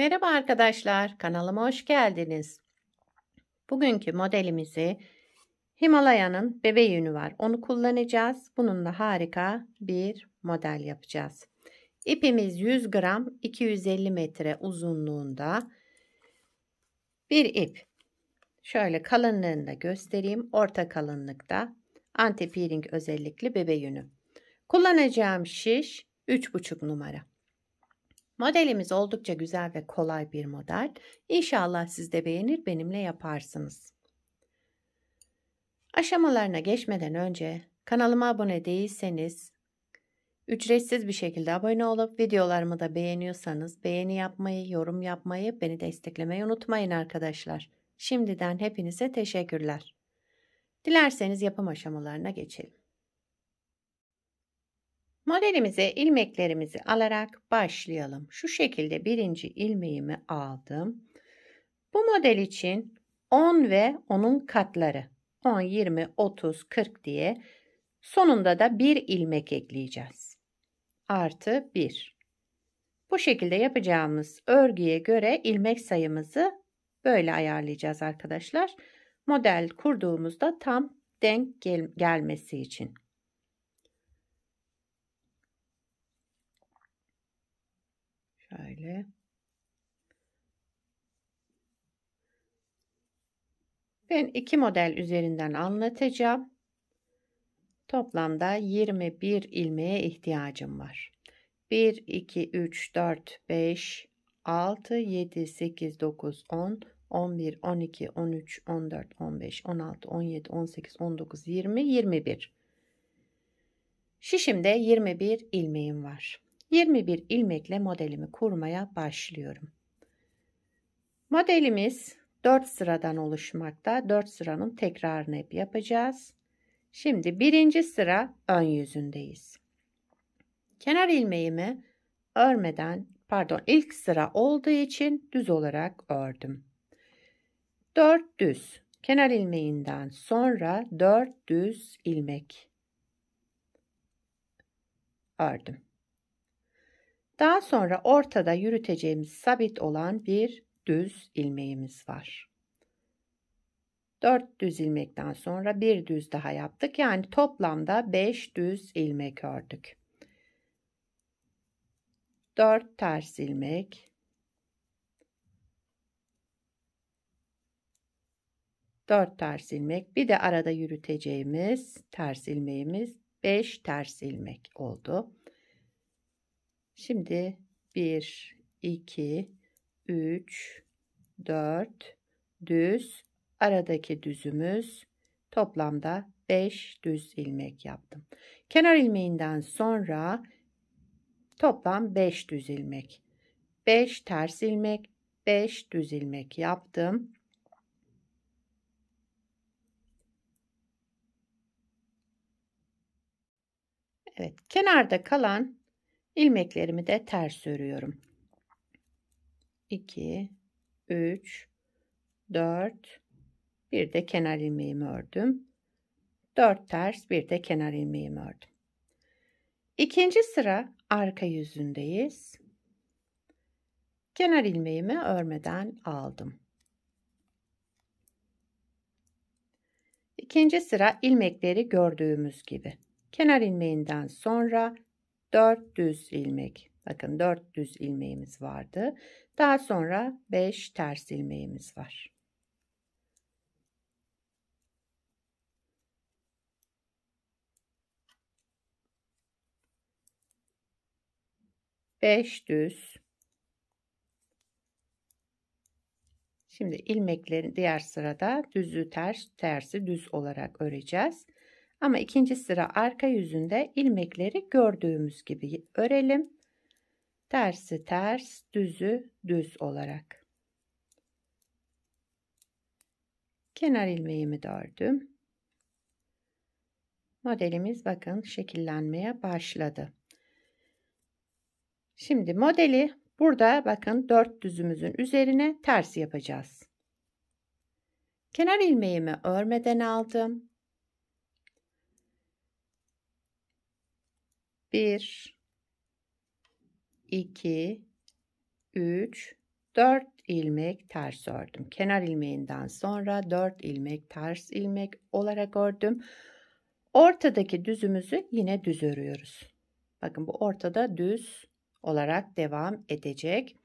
Merhaba arkadaşlar, kanalıma hoş geldiniz. Bugünkü modelimizi Himalaya'nın bebe yünü var. Onu kullanacağız. Bununla harika bir model yapacağız. İpimiz 100 gram 250 metre uzunluğunda bir ip. Şöyle kalınlığını da göstereyim. Orta kalınlıkta anti peeling özellikli bebe yünü. Kullanacağım şiş 3,5 numara. Modelimiz oldukça güzel ve kolay bir model. İnşallah siz de beğenir benimle yaparsınız. Aşamalarına geçmeden önce kanalıma abone değilseniz ücretsiz bir şekilde abone olup videolarımı da beğeniyorsanız beğeni yapmayı, yorum yapmayı, beni desteklemeyi unutmayın arkadaşlar. Şimdiden hepinize teşekkürler. Dilerseniz yapım aşamalarına geçelim. Modelimize ilmeklerimizi alarak başlayalım. Şu şekilde birinci ilmeğimi aldım. Bu model için 10 ve onun katları 10, 20, 30, 40 diye sonunda da bir ilmek ekleyeceğiz. Artı 1. Bu şekilde yapacağımız örgüye göre ilmek sayımızı böyle ayarlayacağız arkadaşlar. Model kurduğumuzda tam denk gel gelmesi için. Şöyle. Ben iki model üzerinden anlatacağım. Toplamda 21 ilmeğe ihtiyacım var. 1, 2, 3, 4, 5, 6, 7, 8, 9, 10, 11, 12, 13, 14, 15, 16, 17, 18, 19, 20, 21. Şişimde 21 ilmeğim var. 21 ilmekle modelimi kurmaya başlıyorum. Modelimiz 4 sıradan oluşmakta. 4 sıranın tekrarını hep yapacağız. Şimdi birinci sıra ön yüzündeyiz. Kenar ilmeğimi örmeden pardon ilk sıra olduğu için düz olarak ördüm. 4 düz kenar ilmeğinden sonra 4 düz ilmek ördüm. Daha sonra ortada yürüteceğimiz sabit olan bir düz ilmeğimiz var. 4 düz ilmekten sonra bir düz daha yaptık. Yani toplamda 5 düz ilmek ördük. 4 ters ilmek. 4 ters ilmek. Bir de arada yürüteceğimiz ters ilmeğimiz 5 ters ilmek oldu. Şimdi 1, 2, 3, 4 düz aradaki düzümüz toplamda 5 düz ilmek yaptım. Kenar ilmeğinden sonra toplam 5 düz ilmek. 5 ters ilmek, 5 düz ilmek yaptım. Evet, kenarda kalan ilmeklerimi de ters örüyorum. 2 3 4 bir de kenar ilmeğimi ördüm. 4 ters bir de kenar ilmeğimi ördüm. İkinci sıra arka yüzündeyiz. Kenar ilmeğimi örmeden aldım. İkinci sıra ilmekleri gördüğümüz gibi. Kenar ilmeğinden sonra 4 düz ilmek. Bakın 4 düz ilmeğimiz vardı. Daha sonra 5 ters ilmeğimiz var. Beş düz. Şimdi ilmeklerin diğer sırada düzü ters, tersi düz olarak öreceğiz. Ama ikinci sıra arka yüzünde ilmekleri gördüğümüz gibi örelim. Tersi ters, düzü düz olarak. Kenar ilmeğimi de Modelimiz bakın şekillenmeye başladı. Şimdi modeli burada bakın dört düzümüzün üzerine ters yapacağız. Kenar ilmeğimi örmeden aldım. 1 2 3 4 ilmek ters ördüm. Kenar ilmeğinden sonra 4 ilmek ters ilmek olarak ördüm. Ortadaki düzümüzü yine düz örüyoruz. Bakın bu ortada düz olarak devam edecek.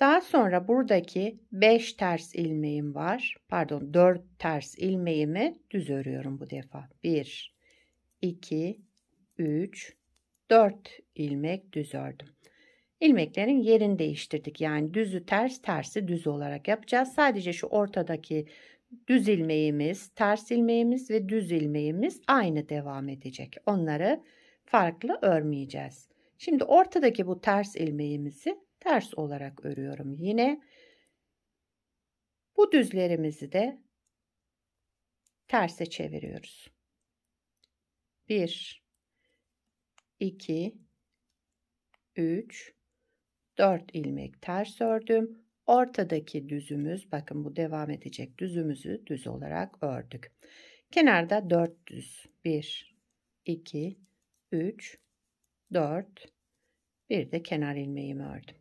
Daha sonra buradaki 5 ters ilmeğim var. Pardon 4 ters ilmeğimi düz örüyorum bu defa. 1, 2, 3, 4 ilmek düz ördüm. İlmeklerin yerini değiştirdik. Yani düzü ters, tersi düz olarak yapacağız. Sadece şu ortadaki düz ilmeğimiz, ters ilmeğimiz ve düz ilmeğimiz aynı devam edecek. Onları farklı örmeyeceğiz. Şimdi ortadaki bu ters ilmeğimizi ters olarak örüyorum. Yine bu düzlerimizi de terse çeviriyoruz. 1 2, 3, 4 ilmek ters ördüm. Ortadaki düzümüz bakın bu devam edecek düzümüzü düz olarak ördük. Kenarda 4 düz. 1, 2, 3, 4, bir de kenar ilmeğimi ördüm.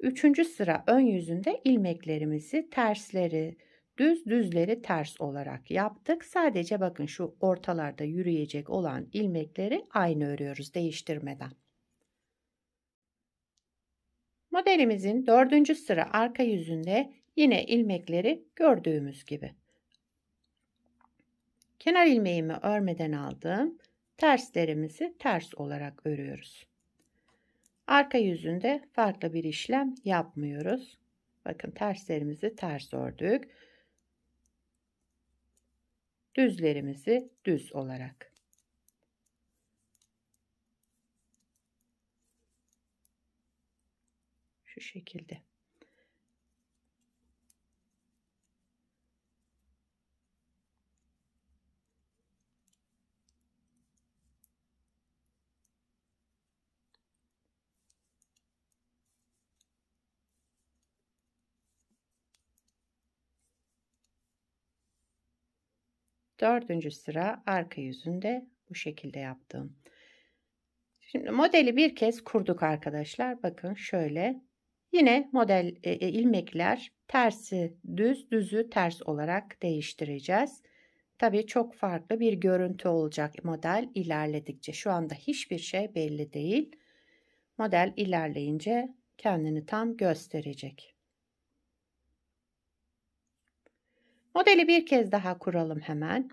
Üçüncü sıra ön yüzünde ilmeklerimizi tersleri Düz düzleri ters olarak yaptık. Sadece bakın şu ortalarda yürüyecek olan ilmekleri aynı örüyoruz değiştirmeden. Modelimizin dördüncü sıra arka yüzünde yine ilmekleri gördüğümüz gibi. Kenar ilmeğimi örmeden aldım. Terslerimizi ters olarak örüyoruz. Arka yüzünde farklı bir işlem yapmıyoruz. Bakın terslerimizi ters ördük düzlerimizi düz olarak. Şu şekilde. Dördüncü sıra arka yüzünde bu şekilde yaptım. Şimdi modeli bir kez kurduk arkadaşlar. Bakın şöyle. Yine model e, e, ilmekler tersi düz, düzü ters olarak değiştireceğiz. Tabii çok farklı bir görüntü olacak model ilerledikçe. Şu anda hiçbir şey belli değil. Model ilerleyince kendini tam gösterecek. Modeli bir kez daha kuralım hemen.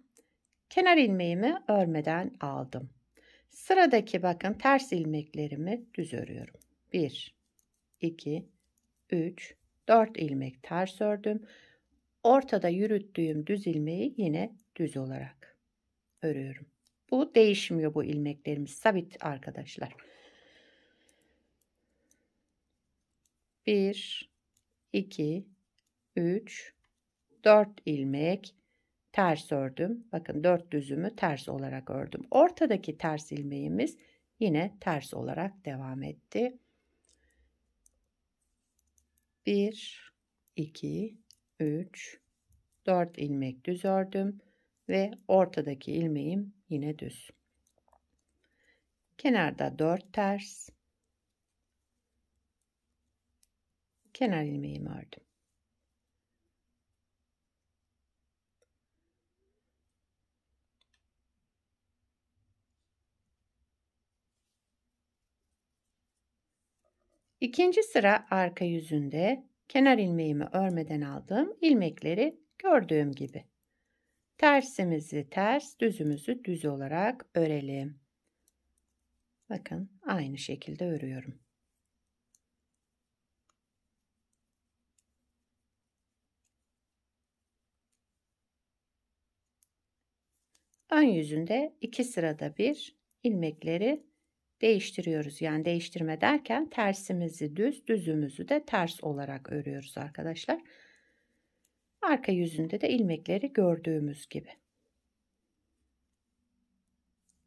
Kenar ilmeğimi örmeden aldım. Sıradaki bakın ters ilmeklerimi düz örüyorum. 1, 2, 3, 4 ilmek ters ördüm. Ortada yürüttüğüm düz ilmeği yine düz olarak örüyorum. Bu değişmiyor bu ilmeklerimiz sabit arkadaşlar. 1, 2, 3, 4 ilmek ters ördüm. Bakın 4 düzümü ters olarak ördüm. Ortadaki ters ilmeğimiz yine ters olarak devam etti. 1 2 3 4 ilmek düz ördüm ve ortadaki ilmeğim yine düz. Kenarda 4 ters kenar ilmeğimi ördüm. İkinci sıra arka yüzünde kenar ilmeğimi örmeden aldığım ilmekleri gördüğüm gibi. Tersimizi ters, düzümüzü düz olarak örelim. Bakın aynı şekilde örüyorum. Ön yüzünde iki sırada bir ilmekleri değiştiriyoruz. Yani değiştirme derken tersimizi düz, düzümüzü de ters olarak örüyoruz arkadaşlar. Arka yüzünde de ilmekleri gördüğümüz gibi.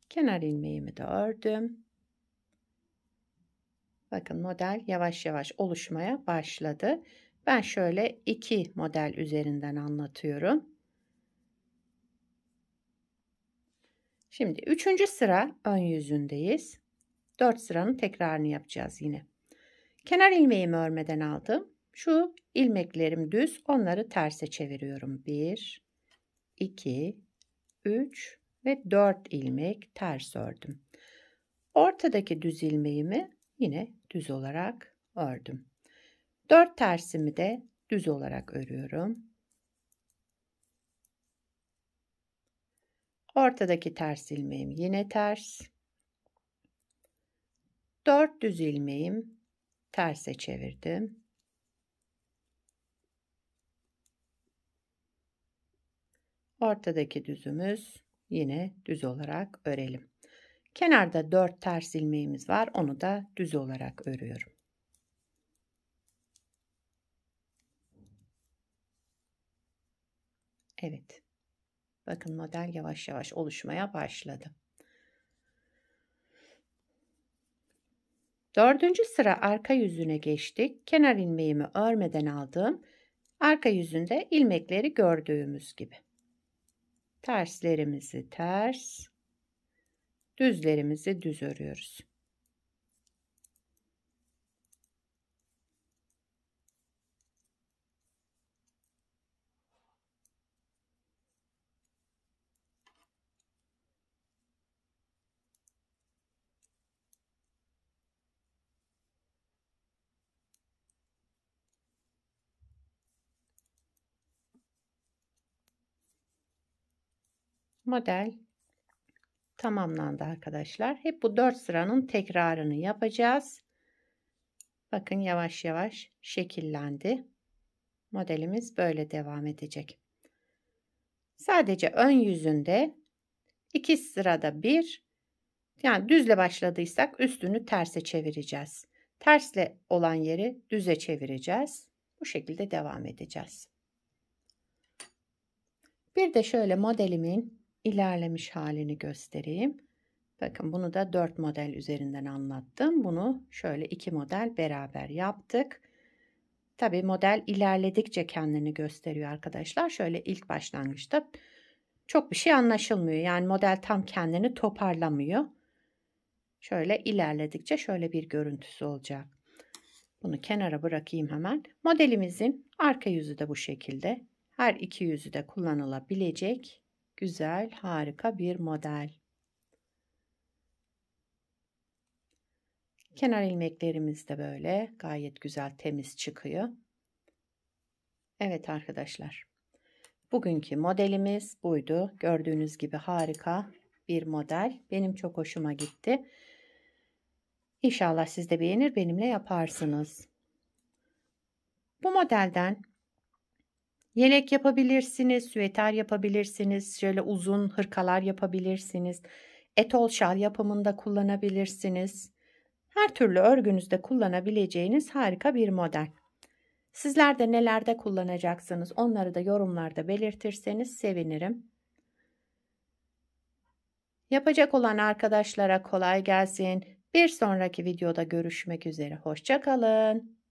Kenar ilmeğimi de ördüm. Bakın model yavaş yavaş oluşmaya başladı. Ben şöyle iki model üzerinden anlatıyorum. Şimdi üçüncü sıra ön yüzündeyiz. 4 sıranın tekrarını yapacağız yine. Kenar ilmeğimi örmeden aldım. Şu ilmeklerim düz. Onları terse çeviriyorum. 1, 2, 3 ve 4 ilmek ters ördüm. Ortadaki düz ilmeğimi yine düz olarak ördüm. 4 tersimi de düz olarak örüyorum. Ortadaki ters ilmeğim yine ters. 4 düz ilmeğim terse çevirdim. Ortadaki düzümüz yine düz olarak örelim. Kenarda 4 ters ilmeğimiz var. Onu da düz olarak örüyorum. Evet. Bakın model yavaş yavaş oluşmaya başladı. Dördüncü sıra arka yüzüne geçtik. Kenar ilmeğimi örmeden aldığım arka yüzünde ilmekleri gördüğümüz gibi. Terslerimizi ters, düzlerimizi düz örüyoruz. model tamamlandı arkadaşlar. Hep bu 4 sıranın tekrarını yapacağız. Bakın yavaş yavaş şekillendi. Modelimiz böyle devam edecek. Sadece ön yüzünde iki sırada bir yani düzle başladıysak üstünü terse çevireceğiz. Tersle olan yeri düze çevireceğiz. Bu şekilde devam edeceğiz. Bir de şöyle modelimin ilerlemiş halini göstereyim. Bakın bunu da 4 model üzerinden anlattım. Bunu şöyle iki model beraber yaptık. Tabi model ilerledikçe kendini gösteriyor arkadaşlar. Şöyle ilk başlangıçta çok bir şey anlaşılmıyor. Yani model tam kendini toparlamıyor. Şöyle ilerledikçe şöyle bir görüntüsü olacak. Bunu kenara bırakayım hemen. Modelimizin arka yüzü de bu şekilde. Her iki yüzü de kullanılabilecek güzel, harika bir model. Kenar ilmeklerimiz de böyle gayet güzel temiz çıkıyor. Evet arkadaşlar. Bugünkü modelimiz buydu. Gördüğünüz gibi harika bir model. Benim çok hoşuma gitti. İnşallah siz de beğenir benimle yaparsınız. Bu modelden Yelek yapabilirsiniz, süveter yapabilirsiniz, şöyle uzun hırkalar yapabilirsiniz. Etol şal yapımında kullanabilirsiniz. Her türlü örgünüzde kullanabileceğiniz harika bir model. Sizler de nelerde kullanacaksınız onları da yorumlarda belirtirseniz sevinirim. Yapacak olan arkadaşlara kolay gelsin. Bir sonraki videoda görüşmek üzere. Hoşçakalın.